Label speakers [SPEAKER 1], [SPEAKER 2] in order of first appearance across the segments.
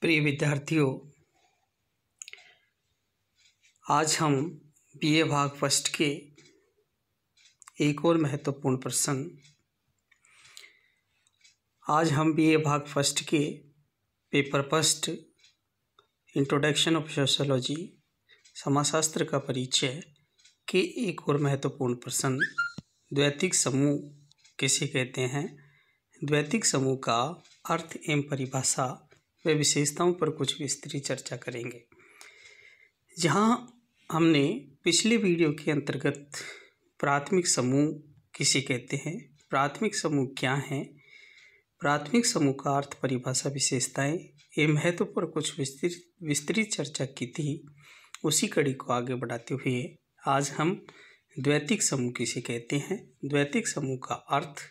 [SPEAKER 1] प्रिय विद्यार्थियों आज हम बीए भाग फर्स्ट के एक और महत्वपूर्ण प्रश्न आज हम बीए भाग फर्स्ट के paper first introduction of sociology समाजशास्त्र का परिचय के एक और महत्वपूर्ण प्रश्न द्वैतिक समूह किसे कहते हैं द्वैतिक समूह का अर्थ एवं परिभाषा वे विशेषताओं पर कुछ विस्तृत चर्चा करेंगे जहां हमने पिछले वीडियो के अंतर्गत प्राथमिक समूह किसे कहते हैं प्राथमिक समूह क्या हैं प्राथमिक समूह का अर्थ परिभाषा विशेषताएं ये महत्व पर कुछ विस्तृत विस्तृत चर्चा की थी उसी कड़ी को आगे बढ़ाते हुए आज हम द्वैतिक समूह किसे कहते हैं द्वैतिक समूह का अर्थ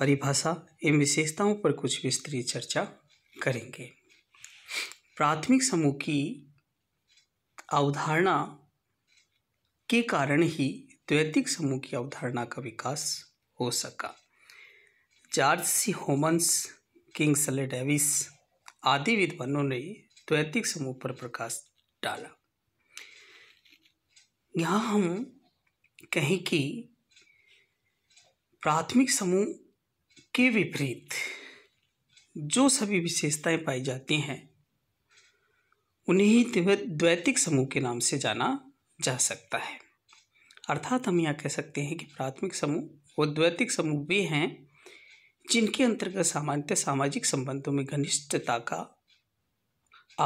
[SPEAKER 1] परिभाषा एवं विशेषताओं पर कुछ विस्तृत चर्चा करेंगे प्राथमिक समूह की अवधारणा के कारण ही द्वैतिक समूह की अवधारणा का विकास हो सका George C Homans Kingsley Davis आदि विद्वानों ने द्वैतिक समूह पर प्रकाश डाला यहाँ हम कहें कि प्राथमिक समूह के विपरीत जो सभी विशेषताएं पाई जाती हैं उन्हें द्वैतिक समूह के नाम से जाना जा सकता है अर्थात हम यह कह सकते हैं कि प्राथमिक समूह और द्वैतिक समूह भी हैं जिनके अंतर्गत सामान्यतः सामाजिक संबंधों में घनिष्ठता का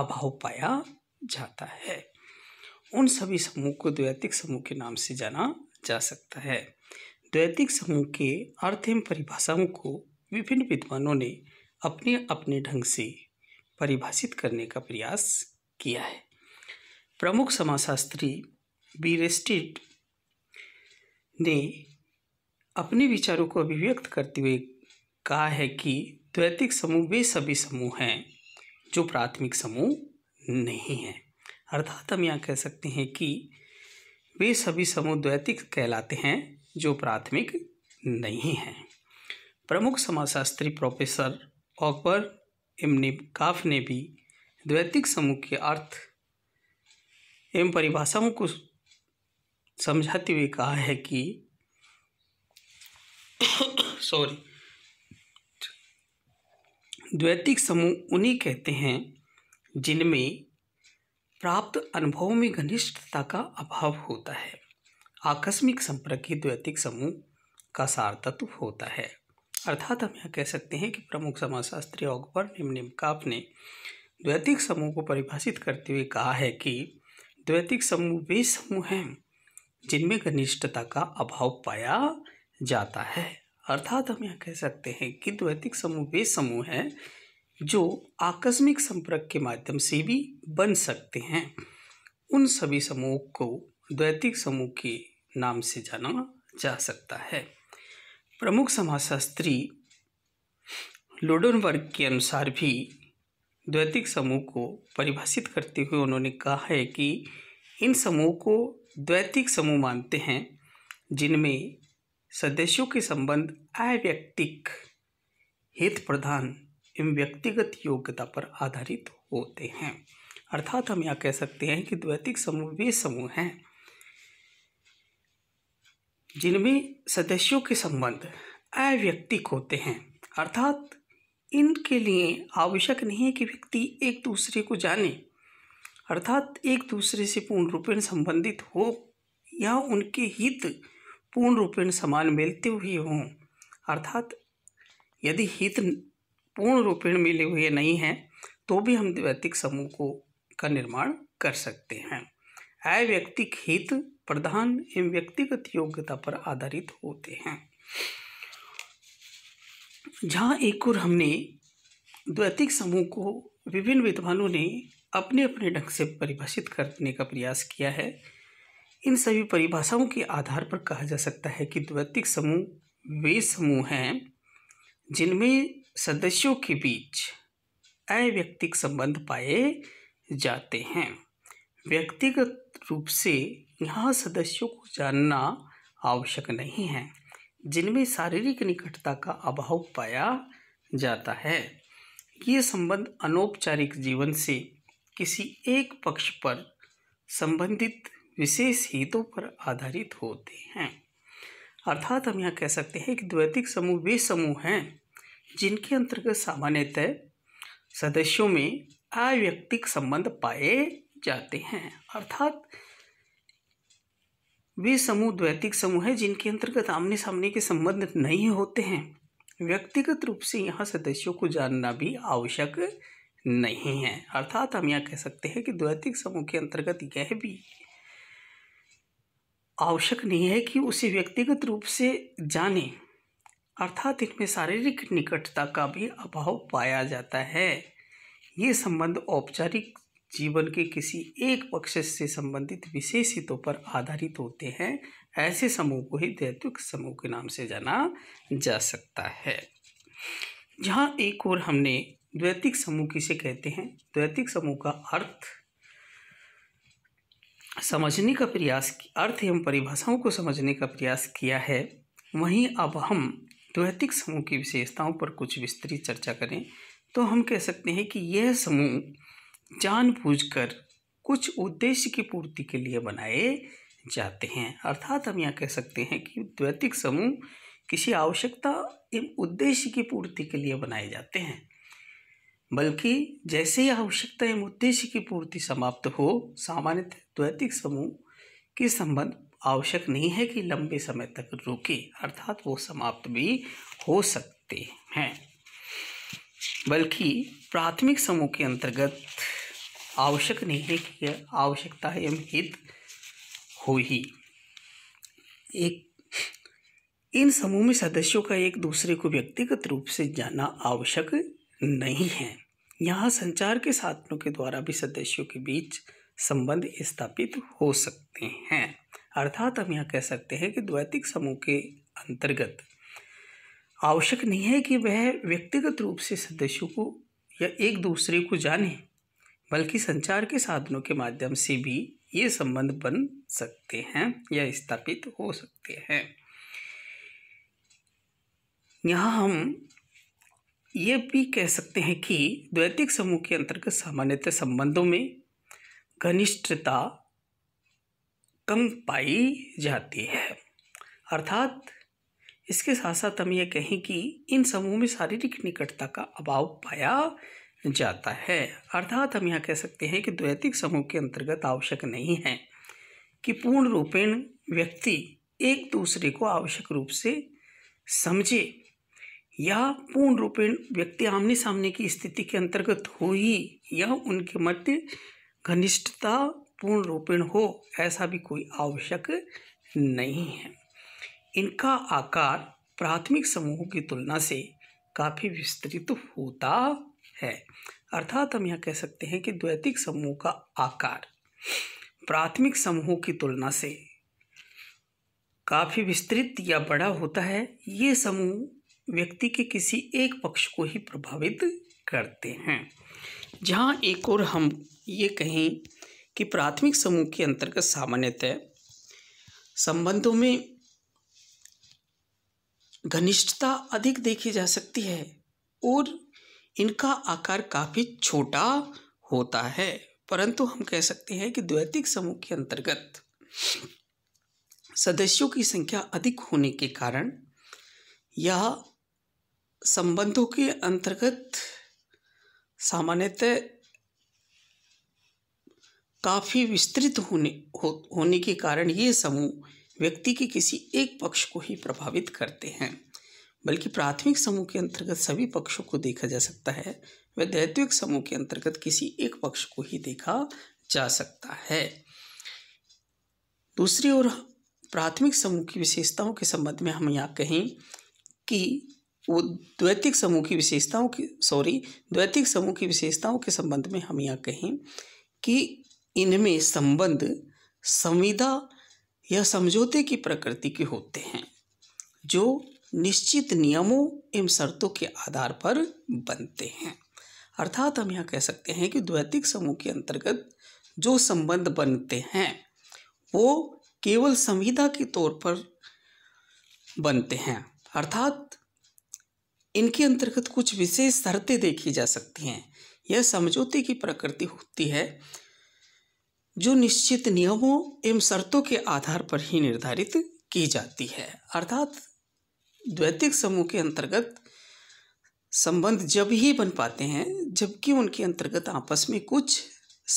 [SPEAKER 1] अभाव पाया जाता है उन सभी समूह को द्वैतिक समूह के नाम से जाना जा सकता है द्वैतिक समूह के अर्थ एवं परिभाषाओं को विभिन्न विद्वानों ने अपने अपने ढंग से परिभाषित करने का प्रयास किया है प्रमुख समाजशास्त्री बीरेस्टिड ने अपने विचारों को अभिव्यक्त करते हुए कहा है कि द्वैतिक समूह वे सभी समूह हैं जो प्राथमिक समूह नहीं हैं अर्थात हम यहाँ कह सकते हैं कि वे सभी समूह द्वैतिक कहलाते हैं जो प्राथमिक नहीं हैं प्रमुख समाजशास्त्री प्रोफेसर ऑकबर इमने काफ ने भी द्वैतिक समूह के अर्थ एवं परिभाषाओं को समझाते हुए कहा है कि सॉरी द्वैतिक समूह उन्हीं कहते हैं जिनमें प्राप्त अनुभवों में घनिष्ठता का अभाव होता है आकस्मिक संपर्क ही द्वैतिक समूह का सार तत्व होता है अर्थात हम यह कह सकते हैं कि प्रमुख समाजशास्त्री ऑगबर निम्न काप ने द्वैतिक समूह को परिभाषित करते हुए कहा है कि द्वैतिक समूह वे समूह हैं जिनमें घनिष्ठता का अभाव पाया जाता है अर्थात हम यह कह सकते हैं कि द्वैतिक समूह वे समूह हैं जो आकस्मिक संपर्क के माध्यम से भी बन सकते हैं उन सभी समूह को द्वैतिक समूह के नाम से जाना जा सकता है प्रमुख समाजशास्त्री लोडनबर्ग के अनुसार भी द्वैतिक समूह को परिभाषित करते हुए उन्होंने कहा है कि इन समूह को द्वैतिक समूह मानते हैं जिनमें सदस्यों के संबंध अव्यक्तिक हित प्रधान एवं व्यक्तिगत योग्यता पर आधारित होते हैं अर्थात हम यह कह सकते हैं कि द्वैतिक समूह वे समूह हैं जिनमें सदस्यों के संबंध अव्यक्तिक होते हैं अर्थात इनके लिए आवश्यक नहीं है कि व्यक्ति एक दूसरे को जाने अर्थात एक दूसरे से पूर्ण रूपेण संबंधित हो या उनके हित पूर्ण रूपेण समान मिलते हुए हों अर्थात यदि हित पूर्ण रूपेण मिले हुए नहीं हैं तो भी हम द्वैतिक समूह को का निर्माण कर सकते हैं अव्यक्तिक हित प्रधान एवं व्यक्तिगत योग्यता पर आधारित होते हैं जहाँ एक और हमने द्वैतिक समूह को विभिन्न विद्वानों ने अपने अपने ढंग से परिभाषित करने का प्रयास किया है इन सभी परिभाषाओं के आधार पर कहा जा सकता है कि द्वैतिक समूह वे समूह हैं जिनमें सदस्यों के बीच अव्यक्तिक संबंध पाए जाते हैं व्यक्तिगत रूप से यहाँ सदस्यों को जानना आवश्यक नहीं है जिनमें शारीरिक निकटता का अभाव पाया जाता है ये संबंध अनौपचारिक जीवन से किसी एक पक्ष पर संबंधित विशेष हितों पर आधारित होते हैं अर्थात हम यहाँ कह सकते हैं कि द्वैतिक समूह वे समूह हैं जिनके अंतर्गत सामान्यतः सदस्यों में अव्यक्तिक संबंध पाए जाते हैं अर्थात वे समूह द्वैतिक समूह है जिनके अंतर्गत आमने सामने के संबंध नहीं होते हैं व्यक्तिगत रूप से यहाँ सदस्यों को जानना भी आवश्यक नहीं है अर्थात हम यह कह सकते हैं कि द्वैतिक समूह के अंतर्गत यह भी आवश्यक नहीं है कि उसे व्यक्तिगत रूप से जाने अर्थात इनमें शारीरिक निकटता का भी अभाव पाया जाता है ये संबंध औपचारिक जीवन के किसी एक पक्ष से संबंधित विशेष हितों पर आधारित होते हैं ऐसे समूह को ही दैतिक समूह के नाम से जाना जा सकता है जहाँ एक और हमने द्वैतिक समूह किसे कहते हैं द्वैतिक समूह का अर्थ समझने का प्रयास अर्थ एवं परिभाषाओं को समझने का प्रयास किया है वहीं अब हम द्वैतिक समूह की विशेषताओं पर कुछ विस्तृत चर्चा करें तो हम कह सकते हैं कि यह समूह जानबूझकर कुछ उद्देश्य की पूर्ति के लिए बनाए जाते हैं अर्थात हम यहाँ कह सकते हैं कि द्वैतिक समूह किसी आवश्यकता एवं उद्देश्य की पूर्ति के लिए बनाए जाते हैं बल्कि जैसे ही आवश्यकता एवं उद्देश्य की पूर्ति समाप्त हो सामान्यतः द्वैतिक समूह के संबंध आवश्यक नहीं है कि लंबे समय तक रुके अर्थात वो समाप्त भी हो सकते हैं बल्कि प्राथमिक समूह के अंतर्गत आवश्यक नहीं है कि आवश्यकता एवं हित हो ही एक इन समूह में सदस्यों का एक दूसरे को व्यक्तिगत रूप से जाना आवश्यक नहीं है यहाँ संचार के साधनों के द्वारा भी सदस्यों के बीच संबंध स्थापित हो सकते हैं अर्थात हम यहाँ कह सकते हैं कि द्वैतिक समूह के अंतर्गत आवश्यक नहीं है कि वह व्यक्तिगत रूप से सदस्यों को या एक दूसरे को जाने बल्कि संचार के साधनों के माध्यम से भी ये संबंध बन सकते हैं या स्थापित हो सकते हैं यहाँ हम ये भी कह सकते हैं कि द्वैतिक समूह के अंतर्गत सामान्यतः संबंधों में घनिष्ठता कम पाई जाती है अर्थात इसके साथ साथ हम ये कहें कि इन समूह में शारीरिक निकटता का अभाव पाया जाता है अर्थात हम यहाँ कह सकते हैं कि द्वैतिक समूह के अंतर्गत आवश्यक नहीं है कि पूर्ण रूपेण व्यक्ति एक दूसरे को आवश्यक रूप से समझे या पूर्ण रूपेण व्यक्ति आमने सामने की स्थिति के अंतर्गत हो ही या उनके मध्य घनिष्ठता पूर्ण रूपेण हो ऐसा भी कोई आवश्यक नहीं है इनका आकार प्राथमिक समूहों की तुलना से काफ़ी विस्तृत होता है अर्थात हम यह कह सकते हैं कि द्वैतिक समूह का आकार प्राथमिक समूहों की तुलना से काफ़ी विस्तृत या बड़ा होता है ये समूह व्यक्ति के किसी एक पक्ष को ही प्रभावित करते हैं जहाँ एक और हम ये कहें कि प्राथमिक समूह के अंतर्गत सामान्यतः संबंधों में घनिष्ठता अधिक देखी जा सकती है और इनका आकार काफ़ी छोटा होता है परंतु हम कह सकते हैं कि द्वैतिक समूह के अंतर्गत सदस्यों की संख्या अधिक होने के कारण यह संबंधों के अंतर्गत सामान्यतः काफ़ी विस्तृत होने हो, होने के कारण ये समूह व्यक्ति के किसी एक पक्ष को ही प्रभावित करते हैं बल्कि प्राथमिक समूह के अंतर्गत सभी पक्षों को देखा जा सकता है वह द्वैतविक समूह के अंतर्गत किसी एक पक्ष को ही देखा जा सकता है दूसरी ओर प्राथमिक समूह की विशेषताओं के संबंध में हम यहाँ कहें कि वो द्वैतिक समूह की विशेषताओं की सॉरी द्वैतिक समूह की विशेषताओं के संबंध में हम यहाँ कहें कि इनमें संबंध संविदा या समझौते की प्रकृति के होते हैं जो निश्चित नियमों एवं शर्तों के आधार पर बनते हैं अर्थात हम यहाँ कह सकते हैं कि द्वैतिक समूह के अंतर्गत जो संबंध बनते हैं वो केवल संविदा के तौर पर बनते हैं अर्थात इनके अंतर्गत कुछ विशेष शर्तें देखी जा सकती हैं यह समझौते की प्रकृति होती है जो निश्चित नियमों एवं शर्तों के आधार पर ही निर्धारित की जाती है अर्थात द्वैतिक समूह के अंतर्गत संबंध जब ही बन पाते हैं जबकि उनके अंतर्गत आपस में कुछ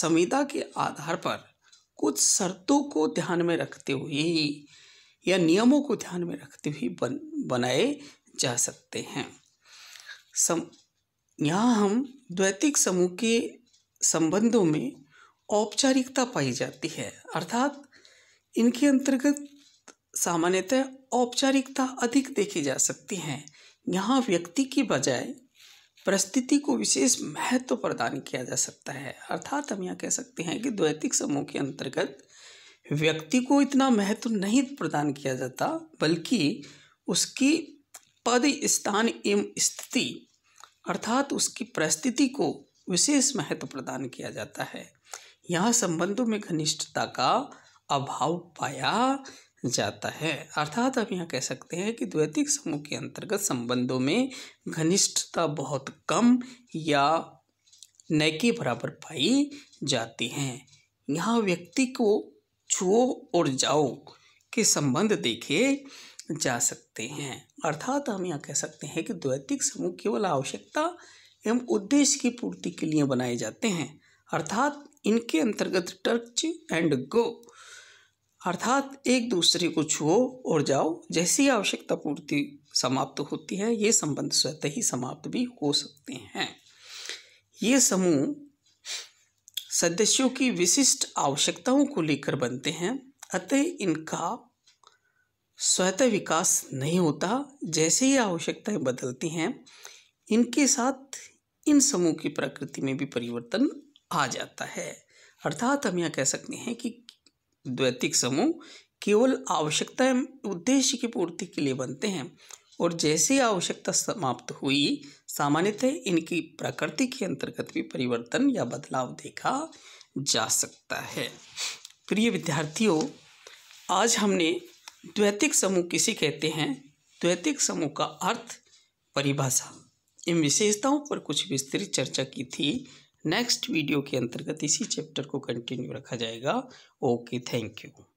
[SPEAKER 1] संविदा के आधार पर कुछ शर्तों को ध्यान में रखते हुए या नियमों को ध्यान में रखते हुए बन बनाए जा सकते हैं सम यहाँ हम द्वैतिक समूह के संबंधों में औपचारिकता पाई जाती है अर्थात इनके अंतर्गत सामान्यतः औपचारिकता अधिक देखी जा सकती है यहाँ व्यक्ति की बजाय परिस्थिति को विशेष महत्व प्रदान किया जा सकता है अर्थात हम यह कह सकते हैं कि द्वैतिक समूह के अंतर्गत व्यक्ति को इतना महत्व नहीं प्रदान किया जाता बल्कि उसकी पद स्थान एवं स्थिति अर्थात उसकी परिस्थिति को विशेष महत्व प्रदान किया जाता है यहाँ संबंधों में घनिष्ठता का अभाव पाया जाता है अर्थात आप यहाँ कह सकते हैं कि द्वैतिक समूह के अंतर्गत संबंधों में घनिष्ठता बहुत कम या नैके बराबर पाई जाती हैं यहाँ व्यक्ति को छुओ और जाओ के संबंध देखे जा सकते हैं अर्थात हम यहाँ कह सकते हैं कि द्वैतिक समूह केवल आवश्यकता एवं उद्देश्य की पूर्ति के लिए बनाए जाते हैं अर्थात इनके अंतर्गत टर्च एंड गो अर्थात एक दूसरे को छुओ और जाओ जैसी आवश्यकता पूर्ति समाप्त होती है ये संबंध स्वतः ही समाप्त भी हो सकते हैं ये समूह सदस्यों की विशिष्ट आवश्यकताओं को लेकर बनते हैं अतः इनका स्वतः विकास नहीं होता जैसे ही आवश्यकताएं बदलती हैं इनके साथ इन समूह की प्रकृति में भी परिवर्तन आ जाता है अर्थात हम यह कह सकते हैं कि द्वैतिक समूह केवल आवश्यकता एवं उद्देश्य की पूर्ति के लिए बनते हैं और जैसे आवश्यकता समाप्त हुई सामान्यतः इनकी प्रकृति के अंतर्गत भी परिवर्तन या बदलाव देखा जा सकता है प्रिय विद्यार्थियों आज हमने द्वैतिक समूह किसे कहते हैं द्वैतिक समूह का अर्थ परिभाषा इन विशेषताओं पर कुछ विस्तृत चर्चा की थी नेक्स्ट वीडियो के अंतर्गत इसी चैप्टर को कंटिन्यू रखा जाएगा ओके थैंक यू